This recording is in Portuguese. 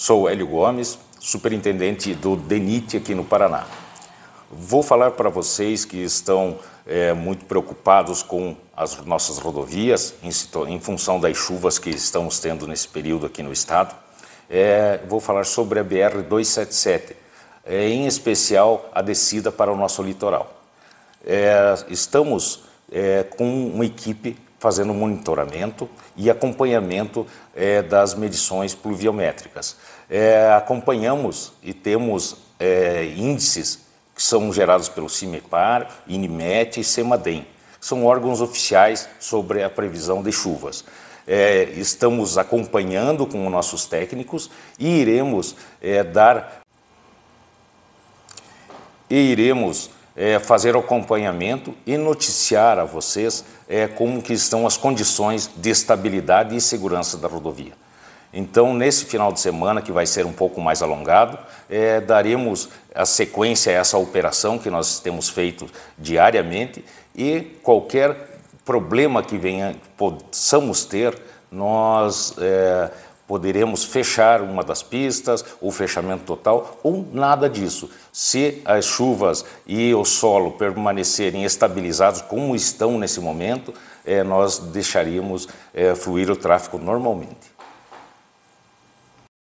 Sou Hélio Gomes, superintendente do DENIT aqui no Paraná. Vou falar para vocês que estão é, muito preocupados com as nossas rodovias, em, em, função das chuvas que estamos tendo nesse período aqui no estado. É, vou falar sobre a BR-277, é, em especial a descida para o nosso litoral. É, estamos é, com uma equipe fazendo monitoramento e acompanhamento é, das medições pluviométricas. É, acompanhamos e temos é, índices que são gerados pelo CIMEPAR, INIMET e SEMADEM. São órgãos oficiais sobre a previsão de chuvas. É, estamos acompanhando com nossos técnicos e iremos é, dar e iremos é, fazer o acompanhamento e noticiar a vocês é, como que estão as condições de estabilidade e segurança da rodovia. Então, nesse final de semana, que vai ser um pouco mais alongado, é, daremos a sequência a essa operação que nós temos feito diariamente e qualquer problema que venha, possamos ter, nós é, poderemos fechar uma das pistas, ou fechamento total, ou nada disso. Se as chuvas e o solo permanecerem estabilizados como estão nesse momento, eh, nós deixaríamos eh, fluir o tráfego normalmente.